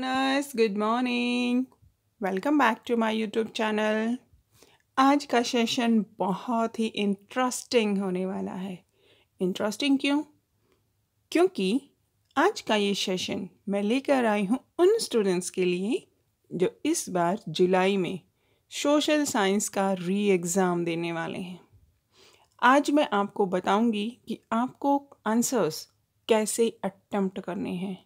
learners good morning welcome back to my YouTube channel आज का session बहुत ही interesting होने वाला है इंटरेस्टिंग क्यों क्योंकि आज का ये सेशन मैं लेकर आई हूँ उन स्टूडेंट्स के लिए जो इस बार जुलाई में सोशल साइंस का री एग्ज़ाम देने वाले हैं आज मैं आपको बताऊंगी कि आपको आंसर्स कैसे अटम्प्ट करने हैं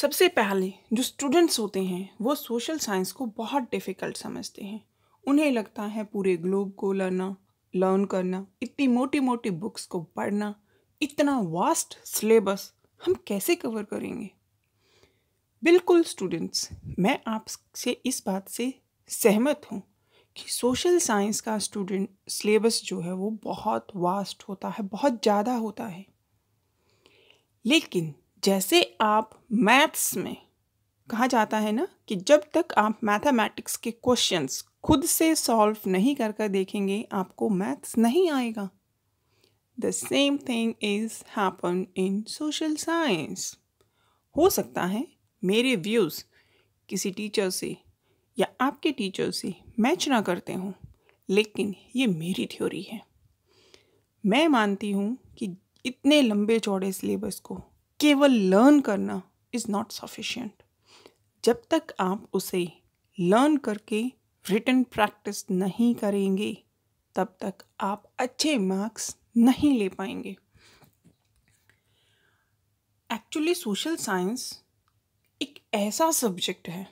सबसे पहले जो स्टूडेंट्स होते हैं वो सोशल साइंस को बहुत डिफ़िकल्ट समझते हैं उन्हें लगता है पूरे ग्लोब को लर्ना लर्न करना इतनी मोटी मोटी बुक्स को पढ़ना इतना वास्ट सिलेबस हम कैसे कवर करेंगे बिल्कुल स्टूडेंट्स मैं आपसे इस बात से सहमत हूँ कि सोशल साइंस का स्टूडेंट सिलेबस जो है वो बहुत वास्ट होता है बहुत ज़्यादा होता है लेकिन जैसे आप मैथ्स में कहा जाता है ना कि जब तक आप मैथमेटिक्स के क्वेश्चंस खुद से सॉल्व नहीं कर कर देखेंगे आपको मैथ्स नहीं आएगा the same thing is happen in social science हो सकता है मेरे व्यूज़ किसी टीचर से या आपके टीचर से मैच ना करते हों लेकिन ये मेरी थ्योरी है मैं मानती हूँ कि इतने लंबे चौड़े सिलेबस को केवल लर्न करना इज़ नॉट सफिशियंट जब तक आप उसे लर्न करके रिटर्न प्रैक्टिस नहीं करेंगे तब तक आप अच्छे मार्क्स नहीं ले पाएंगे एक्चुअली सोशल साइंस एक ऐसा सब्जेक्ट है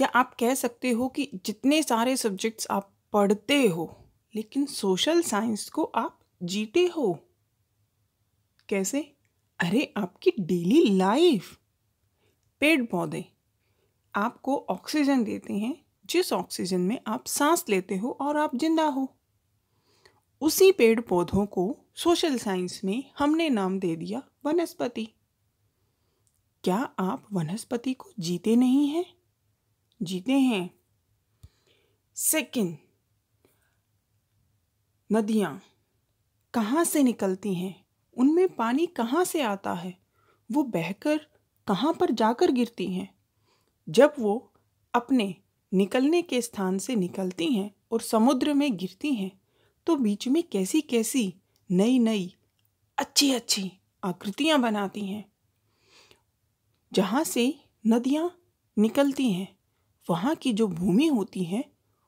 या आप कह सकते हो कि जितने सारे सब्जेक्ट्स आप पढ़ते हो लेकिन सोशल साइंस को आप जीते हो कैसे अरे आपकी डेली लाइफ पेड़ पौधे आपको ऑक्सीजन देते हैं जिस ऑक्सीजन में आप सांस लेते हो और आप जिंदा हो उसी पेड़ पौधों को सोशल साइंस में हमने नाम दे दिया वनस्पति क्या आप वनस्पति को जीते नहीं हैं जीते हैं सेकंड नदियां कहाँ से निकलती हैं उनमें पानी कहाँ से आता है वो बहकर कहाँ पर जाकर गिरती हैं जब वो अपने निकलने के स्थान से निकलती हैं और समुद्र में गिरती हैं तो बीच में कैसी कैसी नई नई अच्छी अच्छी आकृतियाँ बनाती हैं जहाँ से नदियाँ निकलती हैं वहाँ की जो भूमि होती है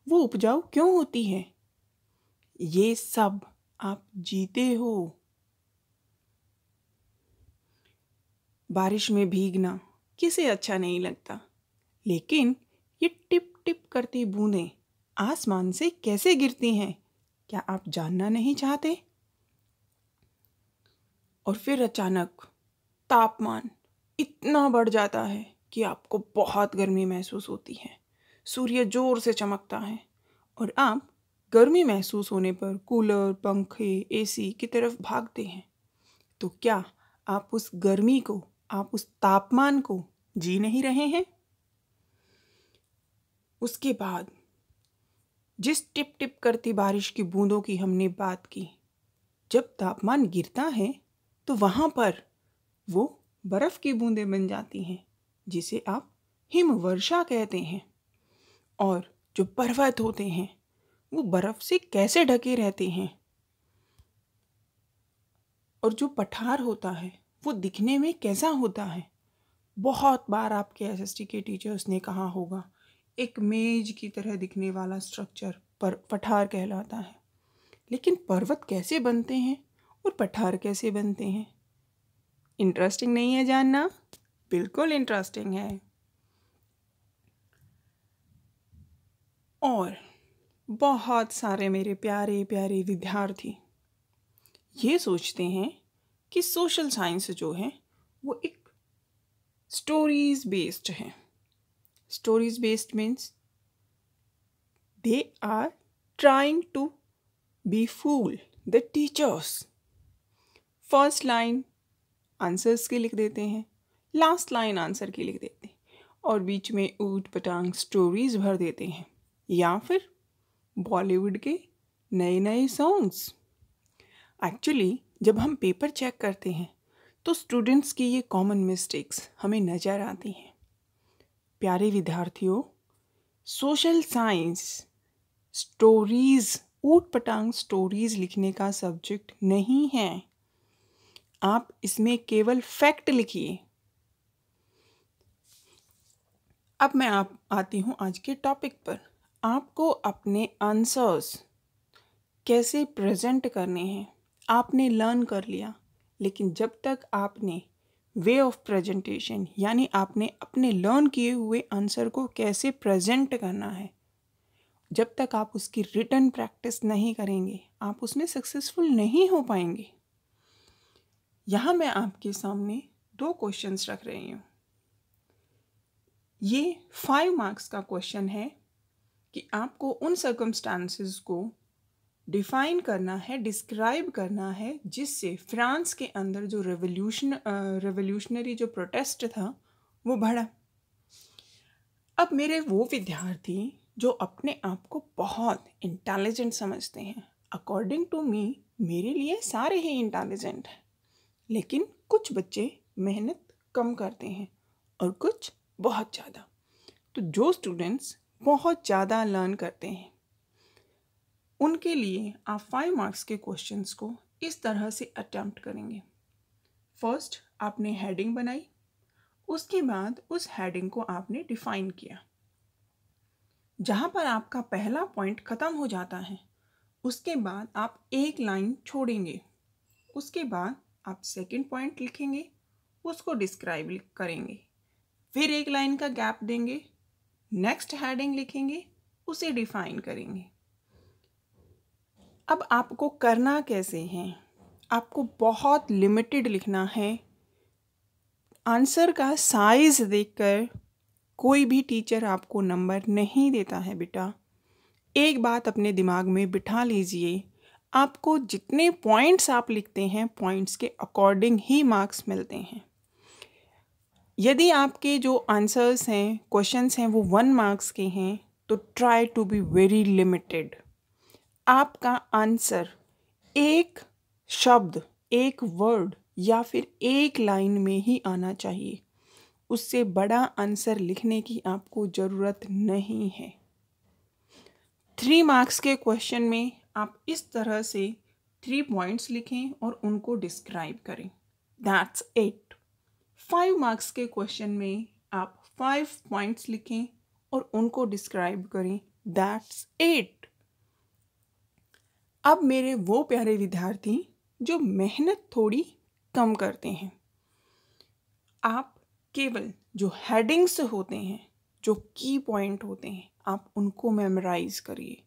वो उपजाऊ क्यों होती है ये सब आप जीते हो बारिश में भीगना किसे अच्छा नहीं लगता लेकिन ये टिप टिप करती बूंदें आसमान से कैसे गिरती हैं क्या आप जानना नहीं चाहते और फिर अचानक तापमान इतना बढ़ जाता है कि आपको बहुत गर्मी महसूस होती है सूर्य जोर से चमकता है और आप गर्मी महसूस होने पर कूलर पंखे एसी की तरफ भागते हैं तो क्या आप उस गर्मी को आप उस तापमान को जी नहीं रहे हैं उसके बाद जिस टिप टिप करती बारिश की बूंदों की हमने बात की जब तापमान गिरता है तो वहाँ पर वो बर्फ़ की बूंदें बन जाती हैं जिसे आप हिमवर्षा कहते हैं और जो पर्वत होते हैं वो बर्फ़ से कैसे ढके रहते हैं और जो पठार होता है वो दिखने में कैसा होता है बहुत बार आपके एस एस टी के टीचर्स ने कहा होगा एक मेज की तरह दिखने वाला स्ट्रक्चर पर पठार कहलाता है लेकिन पर्वत कैसे बनते हैं और पठार कैसे बनते हैं इंटरेस्टिंग नहीं है जानना बिल्कुल इंटरेस्टिंग है और बहुत सारे मेरे प्यारे प्यारे विद्यार्थी ये सोचते हैं कि सोशल साइंस जो है वो एक स्टोरीज बेस्ड हैं stories based means they are trying to be fool the teachers first line answers के लिख देते हैं लास्ट लाइन आंसर के लिख देते हैं और बीच में ऊट पटांग स्टोरीज भर देते हैं या फिर बॉलीवुड के नए नए सॉन्ग्स एक्चुअली जब हम पेपर चेक करते हैं तो स्टूडेंट्स की ये कॉमन मिस्टेक्स हमें नज़र आती हैं प्यारे विद्यार्थियों सोशल साइंस स्टोरीज़ ऊट पटांग स्टोरीज़ लिखने का सब्जेक्ट नहीं है आप इसमें केवल फैक्ट लिखिए अब मैं आप आती हूँ आज के टॉपिक पर आपको अपने आंसर्स कैसे प्रेजेंट करने हैं आपने लर्न कर लिया लेकिन जब तक आपने वे ऑफ प्रेजेंटेशन यानी आपने अपने लर्न किए हुए आंसर को कैसे प्रेजेंट करना है जब तक आप उसकी रिटर्न प्रैक्टिस नहीं करेंगे आप उसमें सक्सेसफुल नहीं हो पाएंगे यहाँ मैं आपके सामने दो क्वेश्चंस रख रही हूँ ये फाइव मार्क्स का क्वेश्चन है कि आपको उन सर्कमस्टांसिस को डिफाइन करना है डिस्क्राइब करना है जिससे फ्रांस के अंदर जो रेवोल्यूशन रेवोल्यूशनरी जो प्रोटेस्ट था वो बढ़ा अब मेरे वो विद्यार्थी जो अपने आप को बहुत इंटेलिजेंट समझते हैं अकॉर्डिंग टू मी मेरे लिए सारे ही इंटेलिजेंट हैं लेकिन कुछ बच्चे मेहनत कम करते हैं और कुछ बहुत ज़्यादा तो जो स्टूडेंट्स बहुत ज़्यादा लर्न करते हैं उनके लिए आप फाइव मार्क्स के क्वेश्चंस को इस तरह से अटैम्प्ट करेंगे फर्स्ट आपने हेडिंग बनाई उसके बाद उस हेडिंग को आपने डिफाइन किया जहाँ पर आपका पहला पॉइंट ख़त्म हो जाता है उसके बाद आप एक लाइन छोड़ेंगे उसके बाद आप सेकंड पॉइंट लिखेंगे उसको डिस्क्राइब करेंगे फिर एक लाइन का गैप देंगे नेक्स्ट हेडिंग लिखेंगे उसे डिफाइन करेंगे अब आपको करना कैसे है आपको बहुत लिमिटेड लिखना है आंसर का साइज़ देखकर कोई भी टीचर आपको नंबर नहीं देता है बेटा एक बात अपने दिमाग में बिठा लीजिए आपको जितने पॉइंट्स आप लिखते हैं पॉइंट्स के अकॉर्डिंग ही मार्क्स मिलते हैं यदि आपके जो आंसर्स हैं क्वेश्चंस हैं वो वन मार्क्स के हैं तो try to be very limited आपका आंसर एक शब्द एक वर्ड या फिर एक लाइन में ही आना चाहिए उससे बड़ा आंसर लिखने की आपको ज़रूरत नहीं है थ्री मार्क्स के क्वेश्चन में आप इस तरह से थ्री पॉइंट्स लिखें और उनको डिस्क्राइब करें दैट्स एट फाइव मार्क्स के क्वेश्चन में आप फाइव पॉइंट्स लिखें और उनको डिस्क्राइब करें दैट्स एट अब मेरे वो प्यारे विद्यार्थी जो मेहनत थोड़ी कम करते हैं आप केवल जो हेडिंग्स होते हैं जो की पॉइंट होते हैं आप उनको मेमोराइज करिए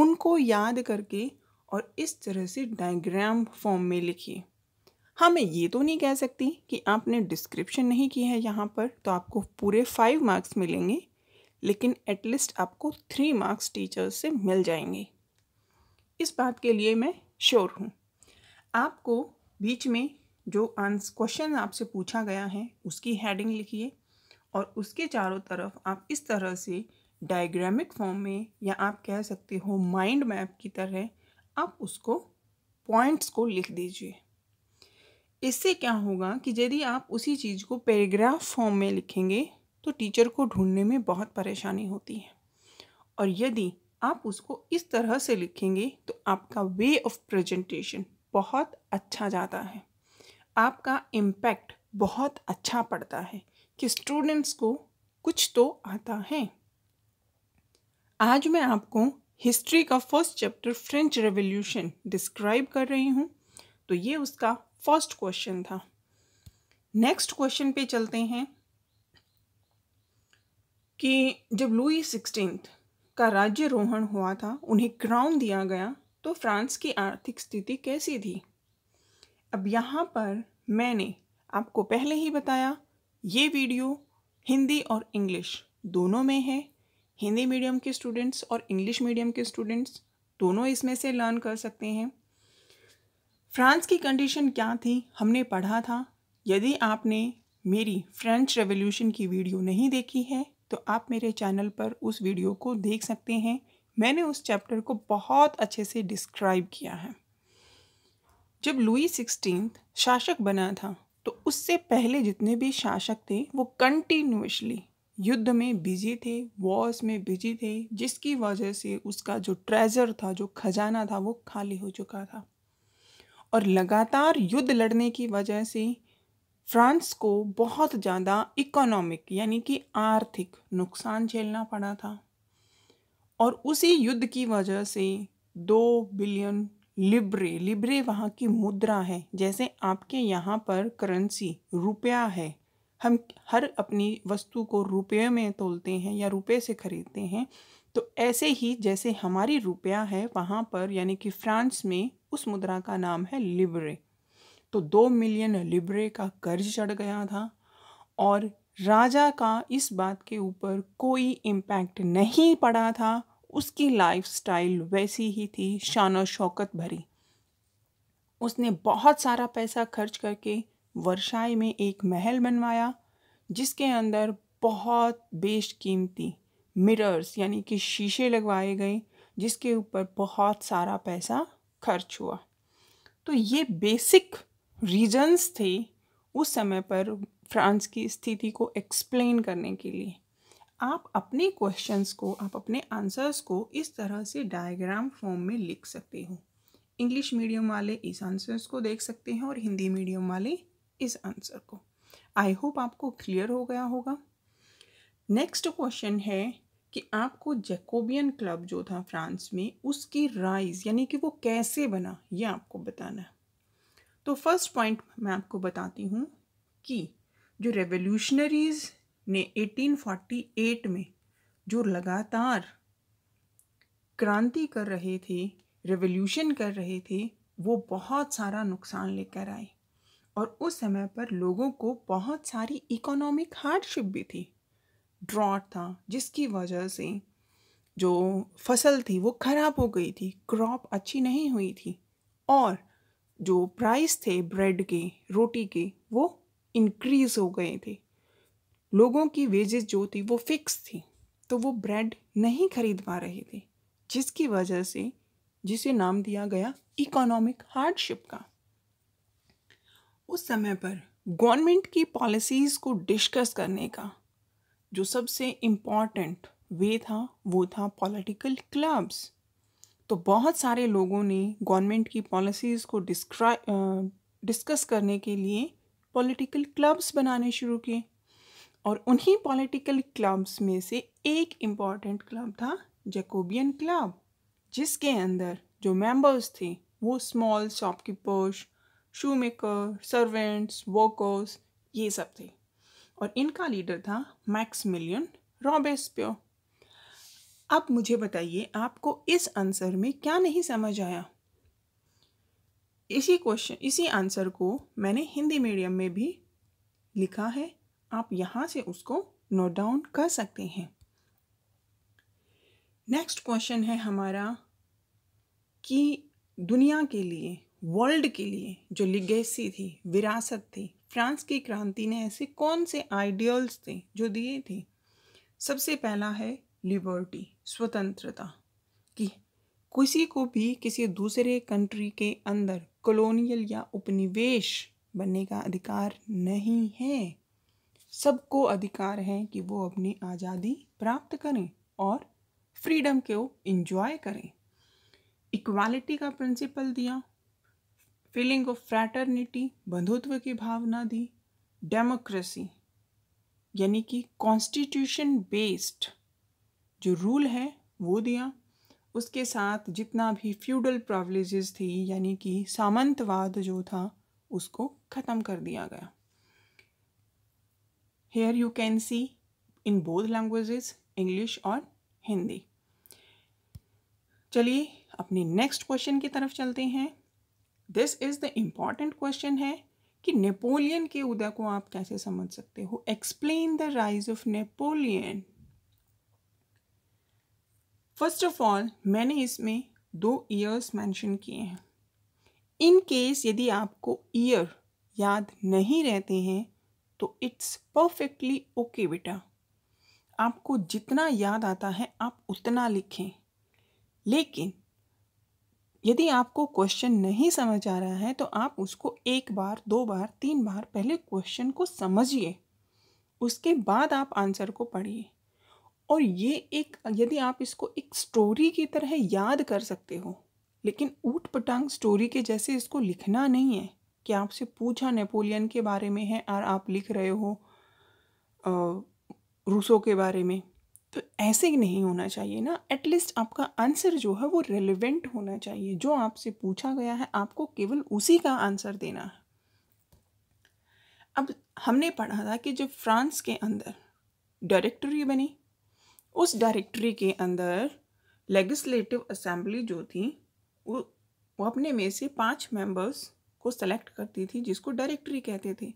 उनको याद करके और इस तरह से डायग्राम फॉर्म में लिखिए हाँ मैं ये तो नहीं कह सकती कि आपने डिस्क्रिप्शन नहीं की है यहाँ पर तो आपको पूरे फाइव मार्क्स मिलेंगे लेकिन एटलीस्ट आपको थ्री मार्क्स टीचर्स से मिल जाएंगे इस बात के लिए मैं श्योर हूँ आपको बीच में जो आंस क्वेश्चन आपसे पूछा गया है उसकी हेडिंग लिखिए और उसके चारों तरफ आप इस तरह से डायग्रामिक फॉर्म में या आप कह सकते हो माइंड मैप की तरह आप उसको पॉइंट्स को लिख दीजिए इससे क्या होगा कि यदि आप उसी चीज़ को पैराग्राफ फॉर्म में लिखेंगे तो टीचर को ढूंढने में बहुत परेशानी होती है और यदि आप उसको इस तरह से लिखेंगे तो आपका वे ऑफ प्रेजेंटेशन बहुत अच्छा जाता है आपका इम्पैक्ट बहुत अच्छा पड़ता है कि स्टूडेंट्स को कुछ तो आता है आज मैं आपको हिस्ट्री का first chapter French revolution describe कर रही हूँ तो ये उसका फर्स्ट क्वेश्चन था नेक्स्ट क्वेश्चन पे चलते हैं कि जब लुई सिक्सटीन का राज्य रोहण हुआ था उन्हें क्राउन दिया गया तो फ्रांस की आर्थिक स्थिति कैसी थी अब यहाँ पर मैंने आपको पहले ही बताया ये वीडियो हिंदी और इंग्लिश दोनों में है हिंदी मीडियम के स्टूडेंट्स और इंग्लिश मीडियम के स्टूडेंट्स दोनों इसमें से लर्न कर सकते हैं फ्रांस की कंडीशन क्या थी हमने पढ़ा था यदि आपने मेरी फ्रेंच रेवोल्यूशन की वीडियो नहीं देखी है तो आप मेरे चैनल पर उस वीडियो को देख सकते हैं मैंने उस चैप्टर को बहुत अच्छे से डिस्क्राइब किया है जब लुई सिक्सटीन शासक बना था तो उससे पहले जितने भी शासक थे वो कंटिन्यूसली युद्ध में बिजी थे वॉर्स में बिजी थे जिसकी वजह से उसका जो ट्रेजर था जो खजाना था वो खाली हो चुका था और लगातार युद्ध लड़ने की वजह से फ्रांस को बहुत ज़्यादा इकोनॉमिक यानी कि आर्थिक नुकसान झेलना पड़ा था और उसी युद्ध की वजह से दो बिलियन लिब्रे लिब्रे वहाँ की मुद्रा है जैसे आपके यहाँ पर करेंसी रुपया है हम हर अपनी वस्तु को रुपये में तोलते हैं या रुपये से ख़रीदते हैं तो ऐसे ही जैसे हमारी रुपया है वहाँ पर यानी कि फ्रांस में उस मुद्रा का नाम है लिब्रे तो दो मिलियन लिब्रे का कर्ज चढ़ गया था और राजा का इस बात के ऊपर कोई इम्पैक्ट नहीं पड़ा था उसकी लाइफस्टाइल वैसी ही थी शान शौकत भरी उसने बहुत सारा पैसा खर्च करके वर्षाई में एक महल बनवाया जिसके अंदर बहुत बेशकीमती मिरर्स यानी कि शीशे लगवाए गए जिसके ऊपर बहुत सारा पैसा खर्च हुआ तो ये बेसिक रीजंस थे उस समय पर फ्रांस की स्थिति को एक्सप्लेन करने के लिए आप अपने क्वेश्चंस को आप अपने आंसर्स को इस तरह से डायग्राम फॉर्म में लिख सकते हो इंग्लिश मीडियम वाले इस आंसर्स को देख सकते हैं और हिंदी मीडियम वाले इस आंसर को आई होप आपको क्लियर हो गया होगा नेक्स्ट क्वेश्चन है कि आपको जैकोबियन क्लब जो था फ्रांस में उसकी राइज यानी कि वो कैसे बना ये आपको बताना है तो फर्स्ट पॉइंट मैं आपको बताती हूँ कि जो रेवोल्यूशनरीज़ ने 1848 में जो लगातार क्रांति कर रहे थे रेवोल्यूशन कर रहे थे वो बहुत सारा नुकसान लेकर आए और उस समय पर लोगों को बहुत सारी इकोनॉमिक हार्डशिप भी थी ड्रॉट था जिसकी वजह से जो फसल थी वो ख़राब हो गई थी क्रॉप अच्छी नहीं हुई थी और जो प्राइस थे ब्रेड के रोटी के वो इंक्रीज़ हो गए थे लोगों की वेजेस जो थी वो फिक्स थी तो वो ब्रेड नहीं खरीद पा रहे थे जिसकी वजह से जिसे नाम दिया गया इकोनॉमिक हार्डशिप का उस समय पर गवर्नमेंट की पॉलिसीज़ को डिस्कस करने का जो सबसे इम्पॉर्टेंट वे था वो था पॉलिटिकल क्लब्स तो बहुत सारे लोगों ने गवर्नमेंट की पॉलिसीज़ को डिस्क्राइ डिस्कस करने के लिए पॉलिटिकल क्लब्स बनाने शुरू किए और उन्हीं पॉलिटिकल क्लब्स में से एक इम्पॉर्टेंट क्लब था जैकोबियन क्लब जिसके अंदर जो मेंबर्स थे वो small shopkeepers shoe maker servants workers ये सब थे और इनका लीडर था मैक्स मिलियन रॉबेस्प्यो अब मुझे बताइए आपको इस आंसर में क्या नहीं समझ आया इसी क्वेश्चन इसी आंसर को मैंने हिंदी मीडियम में भी लिखा है आप यहाँ से उसको नोट डाउन कर सकते हैं नेक्स्ट क्वेश्चन है हमारा कि दुनिया के लिए वर्ल्ड के लिए जो लिगेसी थी विरासत थी फ्रांस की क्रांति ने ऐसे कौन से आइडियल्स थे जो दिए थे सबसे पहला है लिबर्टी स्वतंत्रता कि किसी को भी किसी दूसरे कंट्री के अंदर कॉलोनियल या उपनिवेश बनने का अधिकार नहीं है सबको अधिकार है कि वो अपनी आज़ादी प्राप्त करें और फ्रीडम को इंजॉय करें इक्वालिटी का प्रिंसिपल दिया फीलिंग ऑफ फ्रैटर्निटी बंधुत्व की भावना दी डेमोक्रेसी यानी कि कॉन्स्टिट्यूशन बेस्ड जो रूल है वो दिया उसके साथ जितना भी फ्यूडल प्रावलेजेस थी यानी कि सामंतवाद जो था उसको ख़त्म कर दिया गया here you can see in both languages English और हिंदी चलिए अपने नेक्स्ट क्वेश्चन की तरफ चलते हैं this is the important question है कि नेपोलियन के उदय को आप कैसे समझ सकते हो explain the rise of Napoleon first of all मैंने इसमें दो ईयर्स मेंशन किए हैं इन केस यदि आपको ईयर याद नहीं रहते हैं तो इट्स परफेक्टली ओके बेटा आपको जितना याद आता है आप उतना लिखें लेकिन यदि आपको क्वेश्चन नहीं समझ आ रहा है तो आप उसको एक बार दो बार तीन बार पहले क्वेश्चन को समझिए उसके बाद आप आंसर को पढ़िए और ये एक यदि आप इसको एक स्टोरी की तरह याद कर सकते हो लेकिन ऊट पटांग स्टोरी के जैसे इसको लिखना नहीं है कि आपसे पूछा नेपोलियन के बारे में है और आप लिख रहे हो रूसो के बारे में तो ऐसे ही नहीं होना चाहिए ना एटलीस्ट आपका आंसर जो है वो रेलिवेंट होना चाहिए जो आपसे पूछा गया है आपको केवल उसी का आंसर देना है अब हमने पढ़ा था कि जब फ्रांस के अंदर डायरेक्टरी बनी उस डायरेक्टरी के अंदर लेगिस्लेटिव असेंबली जो थी वो वो अपने में से पांच मेंबर्स को सेलेक्ट करती थी जिसको डायरेक्टरी कहते थे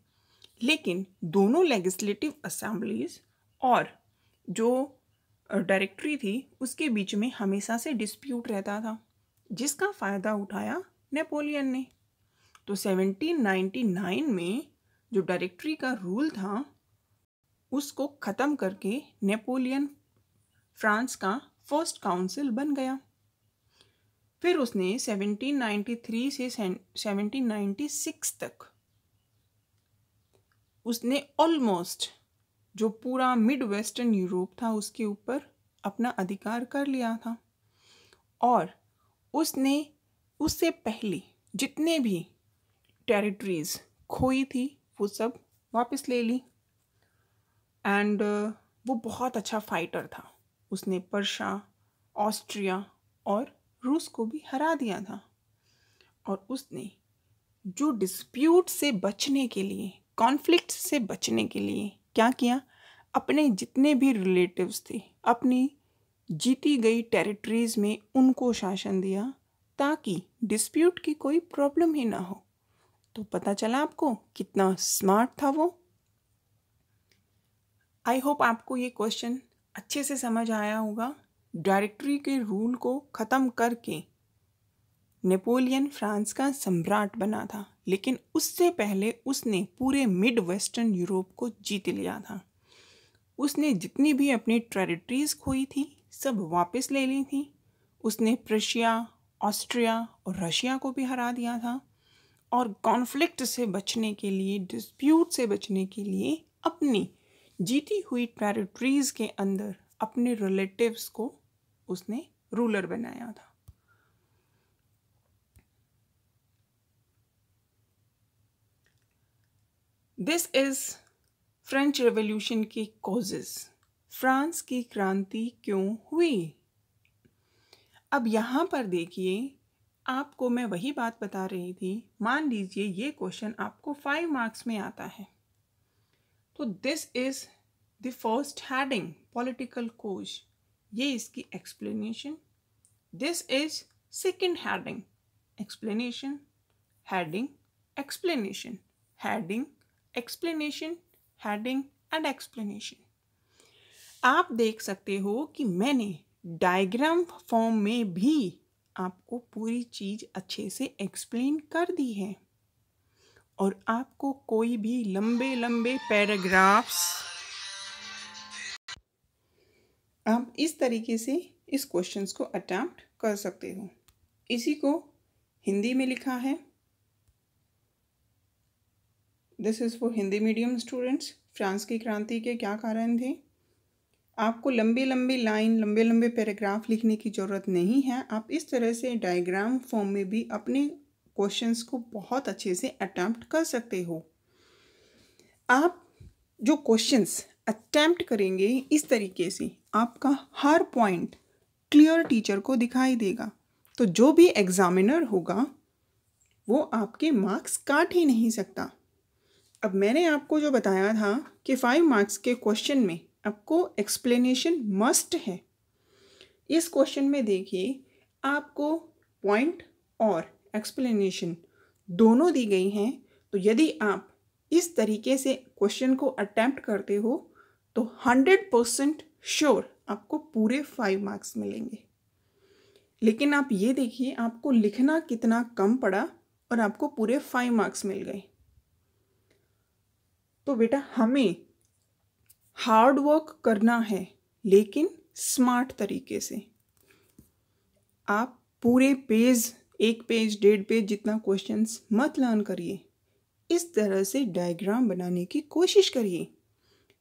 लेकिन दोनों लेगिस्लेटिव असम्बलीज और जो डायरेक्टरी थी उसके बीच में हमेशा से डिस्प्यूट रहता था जिसका फ़ायदा उठाया नेपोलियन ने तो 1799 में जो डायरेक्टरी का रूल था उसको ख़त्म करके नेपोलियन फ्रांस का फर्स्ट काउंसिल बन गया फिर उसने 1793 से 1796 तक उसने ऑलमोस्ट जो पूरा मिड वेस्टर्न यूरोप था उसके ऊपर अपना अधिकार कर लिया था और उसने उससे पहले जितने भी टेरिटरीज खोई थी वो सब वापस ले ली एंड uh, वो बहुत अच्छा फाइटर था उसने पर्शा ऑस्ट्रिया और रूस को भी हरा दिया था और उसने जो डिस्प्यूट से बचने के लिए कॉन्फ्लिक्ट से बचने के लिए क्या किया अपने जितने भी रिलेटिव्स थे अपनी जीती गई टेरिटरीज़ में उनको शासन दिया ताकि डिस्प्यूट की कोई प्रॉब्लम ही ना हो तो पता चला आपको कितना स्मार्ट था वो आई होप आपको ये क्वेश्चन अच्छे से समझ आया होगा डायरेक्टरी के रूल को ख़त्म करके नेपोलियन फ्रांस का सम्राट बना था लेकिन उससे पहले उसने पूरे मिड वेस्टर्न यूरोप को जीत लिया था उसने जितनी भी अपनी टेरिटरीज खोई थी सब वापस ले ली थी उसने प्रशिया ऑस्ट्रिया और रशिया को भी हरा दिया था और कॉन्फ्लिक्ट से बचने के लिए डिस्प्यूट से बचने के लिए अपनी जीती हुई टेरिटरीज के अंदर अपने रिलेटिव्स को उसने रूलर बनाया था दिस इज फ्रेंच रेवोल्यूशन के कॉजेज फ्रांस की क्रांति क्यों हुई अब यहां पर देखिए आपको मैं वही बात बता रही थी मान लीजिए ये क्वेश्चन आपको फाइव मार्क्स में आता है तो this is the first heading political cause ये इसकी explanation this is second heading explanation heading explanation heading explanation heading and explanation आप देख सकते हो कि मैंने डायग्राम फॉर्म में भी आपको पूरी चीज़ अच्छे से एक्सप्लेन कर दी है और आपको कोई भी लंबे लंबे पैराग्राफ्स आप इस तरीके से इस क्वेश्चंस को अटैम्प्ट कर सकते हो इसी को हिंदी में लिखा है this is for Hindi medium students France की क्रांति के क्या कारण थे आपको लंबी लंबी लाइन लंबे लंबे पैराग्राफ लिखने की ज़रूरत नहीं है आप इस तरह से डायग्राम फॉर्म में भी अपने क्वेश्चंस को बहुत अच्छे से अटैम्प्ट कर सकते हो आप जो क्वेश्चंस अटैम्प्ट करेंगे इस तरीके से आपका हर पॉइंट क्लियर टीचर को दिखाई देगा तो जो भी एग्जामिनर होगा वो आपके मार्क्स काट ही नहीं सकता अब मैंने आपको जो बताया था कि फाइव मार्क्स के क्वेश्चन में आपको एक्सप्लेनेशन मस्ट है इस क्वेश्चन में देखिए आपको पॉइंट और एक्सप्लेनेशन दोनों दी गई हैं तो यदि आप इस तरीके से क्वेश्चन को अटैम्प्ट करते हो तो हंड्रेड परसेंट श्योर आपको पूरे फाइव मार्क्स मिलेंगे लेकिन आप ये देखिए आपको लिखना कितना कम पड़ा और आपको पूरे फाइव मार्क्स मिल गए तो बेटा हमें हार्ड वर्क करना है लेकिन स्मार्ट तरीके से आप पूरे पेज एक पेज डेढ़ पेज जितना क्वेश्चंस मत लर्न करिए इस तरह से डायग्राम बनाने की कोशिश करिए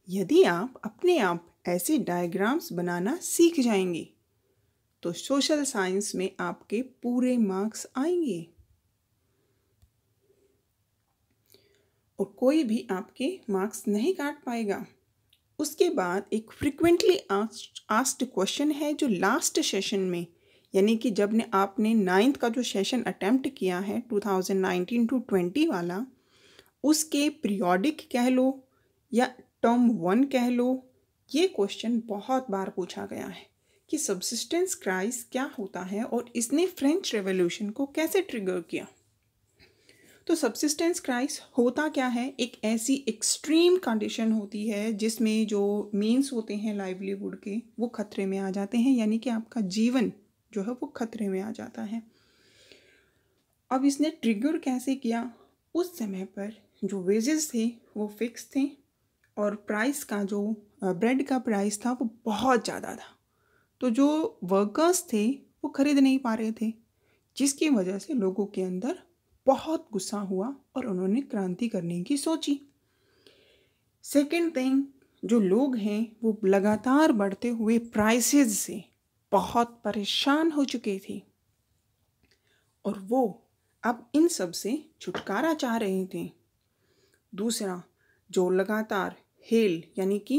यदि आप अपने आप ऐसे डायग्राम्स बनाना सीख जाएंगे तो सोशल साइंस में आपके पूरे मार्क्स आएंगे और कोई भी आपके मार्क्स नहीं काट पाएगा उसके बाद एक फ्रिक्वेंटली आस्ट क्वेश्चन है जो लास्ट सेशन में यानी कि जब ने आपने नाइन्थ का जो सेशन अटैम्प्ट किया है 2019 टू 20 वाला उसके पीरियोडिक कह लो या टर्म वन कह लो ये क्वेश्चन बहुत बार पूछा गया है कि सब्सिस्टेंस क्राइस क्या होता है और इसने फ्रेंच रेवोल्यूशन को कैसे ट्रिगर किया तो सब्सिस्टेंस क्राइस होता क्या है एक ऐसी एक्सट्रीम कंडीशन होती है जिसमें जो मीन्स होते हैं लाइवलीवुड के वो खतरे में आ जाते हैं यानी कि आपका जीवन जो है वो खतरे में आ जाता है अब इसने ट्रिगर कैसे किया उस समय पर जो वेजेस थे वो फिक्स थे और प्राइस का जो ब्रेड का प्राइस था वो बहुत ज़्यादा था तो जो वर्कर्स थे वो खरीद नहीं पा रहे थे जिसकी वजह से लोगों के अंदर बहुत गुस्सा हुआ और उन्होंने क्रांति करने की सोची सेकेंड थिंग जो लोग हैं वो लगातार बढ़ते हुए प्राइसेस से बहुत परेशान हो चुकी थी और वो अब इन सब से छुटकारा चाह रही थी दूसरा जो लगातार हेल यानी कि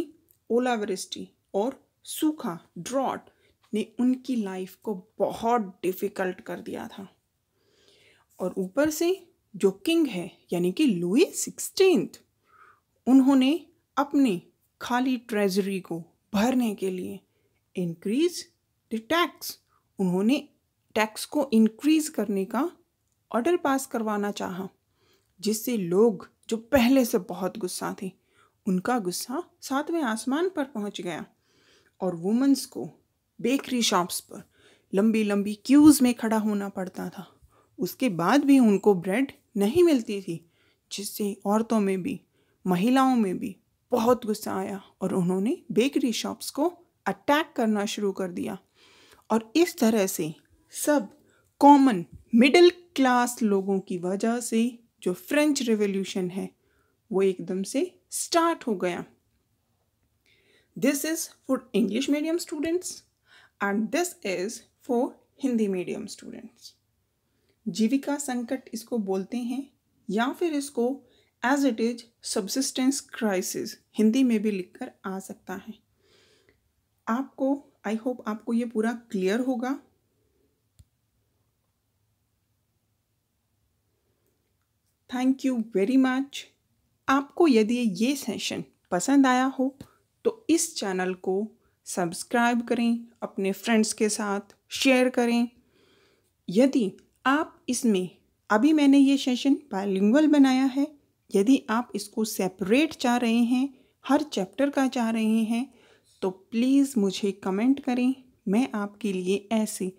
ओलावृष्टि और सूखा ड्रॉट ने उनकी लाइफ को बहुत डिफ़िकल्ट कर दिया था और ऊपर से जो किंग है यानी कि लुई सिक्सटीन उन्होंने अपने खाली ट्रेजरी को भरने के लिए इंक्रीज द टैक्स उन्होंने टैक्स को इंक्रीज करने का ऑर्डर पास करवाना चाहा जिससे लोग जो पहले से बहुत गुस्सा थे उनका गुस्सा सातवें आसमान पर पहुंच गया और वुमेंस को बेकरी शॉप्स पर लंबी लंबी क्यूज़ में खड़ा होना पड़ता था उसके बाद भी उनको ब्रेड नहीं मिलती थी जिससे औरतों में भी महिलाओं में भी बहुत गुस्सा आया और उन्होंने बेकरी शॉप्स को अटैक करना शुरू कर दिया और इस तरह से सब कॉमन मिडिल क्लास लोगों की वजह से जो फ्रेंच रिवोल्यूशन है वो एकदम से स्टार्ट हो गया this is for English medium students and this is for Hindi medium students जीविका संकट इसको बोलते हैं या फिर इसको as it is subsistence crisis Hindi में भी लिखकर आ सकता है आपको आई होप आपको ये पूरा क्लियर होगा थैंक यू वेरी मच आपको यदि ये सेशन पसंद आया हो तो इस चैनल को सब्सक्राइब करें अपने फ्रेंड्स के साथ शेयर करें यदि आप इसमें अभी मैंने ये सेशन बायलिंगुअल बनाया है यदि आप इसको सेपरेट चाह रहे हैं हर चैप्टर का चाह रहे हैं तो प्लीज़ मुझे कमेंट करें मैं आपके लिए ऐसे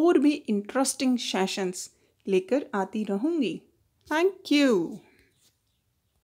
और भी इंटरेस्टिंग सेशंस लेकर आती रहूँगी थैंक यू